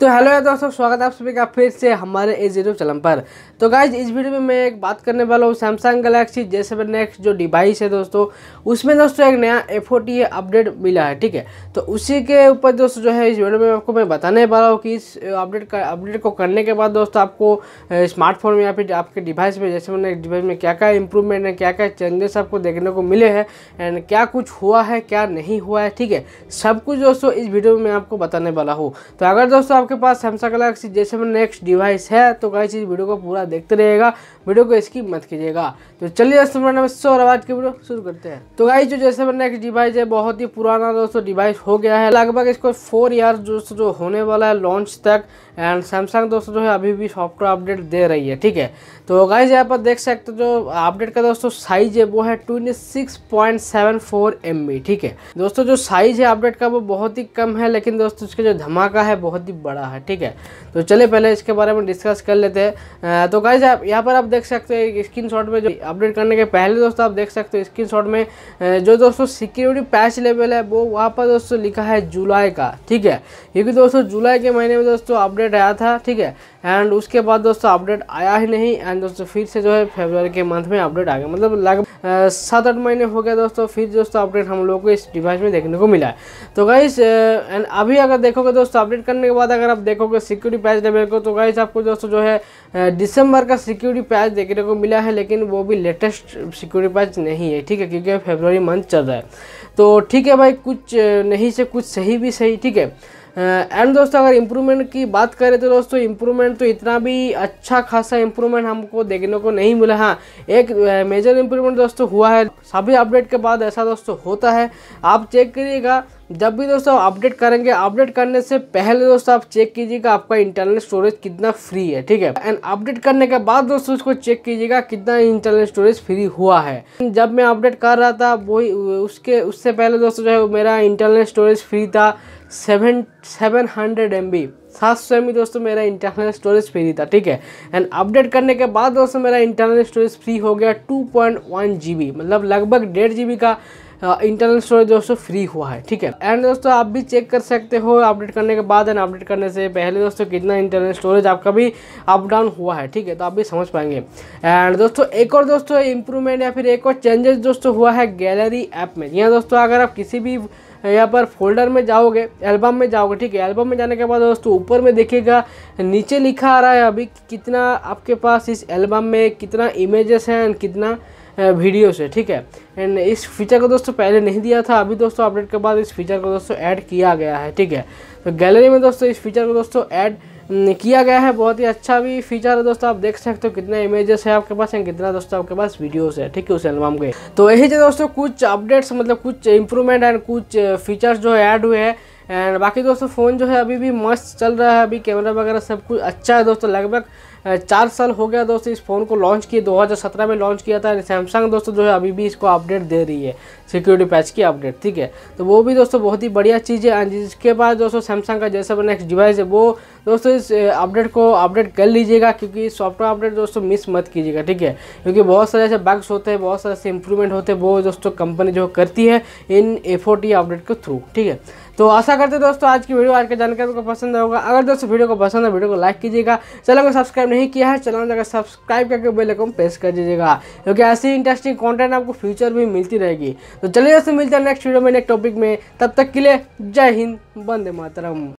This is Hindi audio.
तो हेलो यार दोस्तों स्वागत है आप सभी का फिर से हमारे इस यूट्यूब चैनल पर तो गाइज इस वीडियो में मैं एक बात करने वाला हूँ Samsung Galaxy J seven next जो डिवाइस है दोस्तों उसमें दोस्तों एक नया एफ अपडेट मिला है ठीक है तो उसी के ऊपर दोस्तों जो है इस वीडियो में आपको मैं बताने वाला हूँ कि इस अपडेट का अपडेट को करने के बाद दोस्तों आपको स्मार्टफोन में या फिर आपके डिवाइस में जैसे मैंने डिवाइस में क्या क्या इंप्रूवमेंट है क्या क्या चेंजेस आपको देखने को मिले हैं एंड क्या कुछ हुआ है क्या नहीं हुआ है ठीक है सब कुछ दोस्तों इस वीडियो में मैं आपको बताने वाला हूँ तो अगर दोस्तों आपके पास Samsung Galaxy J seven next device है तो गाइस इस वीडियो को पूरा देखते रहेगा वीडियो को इसकी मत कीजिएगा तो चलिए दोस्तों और आवाज की वीडियो शुरू करते हैं तो गाइस जो जे सेवन नेक्स्ट डिवाइस है बहुत ही पुराना दोस्तों डिवाइस हो गया है लगभग इसको फोर ईयर दोस्तों जो होने वाला है लॉन्च तक एंड सैमसंग दोस्तों जो है अभी भी सॉफ्टवेयर अपडेट दे रही है ठीक है तो गाइज यहाँ पर देख सकते जो अपडेट का दोस्तों साइज है वो है twenty six point seven four M B ठीक है दोस्तों जो साइज है अपडेट का वो बहुत ही कम है लेकिन दोस्तों इसका जो धमाका है बहुत ही बड़ा खड़ा है ठीक है तो चलिए पहले इसके बारे में डिस्कस कर लेते हैं तो गाइज आप यहाँ पर आप देख सकते हैं स्क्रीन शॉट में जो अपडेट करने के पहले दोस्तों आप देख सकते हो स्क्रीन शॉट में जो दोस्तों सिक्योरिटी पैच लेवल है वो वहाँ पर दोस्तों लिखा है जुलाई का ठीक है क्योंकि दोस्तों जुलाई के महीने में दोस्तों अपडेट आया था ठीक है एंड उसके बाद दोस्तों अपडेट आया ही नहीं एंड दोस्तों फिर से जो है फेबर के मंथ में अपडेट आ गया मतलब लगभग सात आठ महीने हो गया दोस्तों फिर दोस्तों अपडेट हम लोग को इस डिवाइस में देखने को मिला है तो गाइज एंड अभी अगर देखोगे दोस्तों अपडेट करने के बाद अगर अगर आप देखोगे सिक्योरिटी पैच लेवल को तो गाइस आपको दोस्तों जो है दिसंबर का सिक्योरिटी पैच देखने को मिला है लेकिन वो भी लेटेस्ट सिक्योरिटी पैच नहीं है ठीक है क्योंकि फेबर मंथ चल रहा है तो ठीक है भाई कुछ नहीं से कुछ सही भी सही ठीक है एंड uh, दोस्तों अगर इम्प्रूवमेंट की बात करें तो दोस्तों इम्प्रूवमेंट तो इतना भी अच्छा खासा इम्प्रूवमेंट हमको देखने को नहीं मिला हाँ एक मेजर uh, इम्प्रूवमेंट दोस्तों हुआ है सभी अपडेट के बाद ऐसा दोस्तों होता है आप चेक करिएगा जब भी दोस्तों अपडेट करेंगे अपडेट करने से पहले दोस्तों आप चेक कीजिएगा आपका इंटरनल स्टोरेज कितना फ्री है ठीक है एंड अपडेट करने के बाद दोस्तों उसको चेक कीजिएगा कितना इंटरनल स्टोरेज फ्री हुआ है जब मैं अपडेट कर रहा था वही उसके उससे पहले दोस्तों जो है मेरा इंटरनल स्टोरेज फ्री था seven seven hundred M B सात सौ एम बी दोस्तों मेरा इंटरनल स्टोरेज फ्री था ठीक है एंड अपडेट करने के बाद दोस्तों मेरा इंटरनल स्टोरेज फ्री हो गया two point one G B मतलब लगभग डेढ़ जी बी का इंटरनल स्टोरेज दोस्तों फ्री हुआ है ठीक है एंड दोस्तों आप भी चेक कर सकते हो अपडेट करने के बाद एंड अपडेट करने से पहले दोस्तों कितना इंटरनल स्टोरेज आपका भी अप डाउन हुआ है ठीक है तो आप भी समझ पाएंगे एंड दोस्तों एक और दोस्तों इम्प्रूवमेंट या फिर एक और चेंजेस दोस्तों हुआ है गैलरी ऐप में यहाँ दोस्तों अगर आप किसी भी यहाँ पर फोल्डर में जाओगे एल्बम में जाओगे ठीक है एल्बम में जाने के बाद दोस्तों ऊपर में देखिएगा नीचे लिखा आ रहा है अभी कितना आपके पास इस एल्बम में कितना इमेजेस है एंड कितना वीडियोस है ठीक है एंड इस फीचर को दोस्तों पहले नहीं दिया था अभी दोस्तों अपडेट के बाद इस फीचर को दोस्तों ऐड किया गया है ठीक है तो गैलरी में दोस्तों इस फीचर को दोस्तों ऐड हम्म, किया गया है बहुत ही अच्छा भी फीचर है दोस्तों आप देख सकते हो कितने इमेजेस है आपके पास एंड कितना दोस्तों आपके पास वीडियोस है ठीक है उस एल्बम के तो यही जो दोस्तों कुछ अपडेट्स मतलब कुछ इंप्रूवमेंट एंड कुछ फीचर्स जो ऐड हुए हैं एंड बाकी दोस्तों फ़ोन जो है अभी भी मस्त चल रहा है अभी कैमरा वगैरह सब कुछ अच्छा है दोस्तों लगभग चार साल हो गया दोस्तों इस फ़ोन को लॉन्च किए 2017 में लॉन्च किया था सैमसंग दोस्तों जो है अभी भी इसको अपडेट दे रही है सिक्योरिटी पैच की अपडेट ठीक है तो वो भी दोस्तों बहुत ही बढ़िया चीज़ है जिसके बाद दोस्तों सैमसंग का जैसा नेक्स्ट डिवाइस है वो दोस्तों इस अपडेट को अपडेट कर लीजिएगा क्योंकि सॉफ्टवेयर अपडेट दोस्तों मिस मत कीजिएगा ठीक है क्योंकि बहुत सारे ऐसे बग्स होते हैं बहुत सारे ऐसे इंप्रूवमेंट होते हैं वो दोस्तों कंपनी जो करती है इन ए अपडेट के थ्रू ठीक है तो आशा करते हैं दोस्तों आज की वीडियो आज के जानकारी को पसंद होगा अगर दोस्तों वीडियो को पसंद है वीडियो को लाइक कीजिएगा चैनल को सब्सक्राइब नहीं किया है चैनल अगर सब्सक्राइब करके बेल आइकन प्रेस कर दीजिएगा क्योंकि ऐसी इंटरेस्टिंग कंटेंट आपको फ्यूचर में मिलती रहेगी तो चलिए दोस्तों मिलते हैं नेक्स्ट वीडियो में नेक्स्ट टॉपिक में तब तक के लिए जय हिंद वंदे मातरम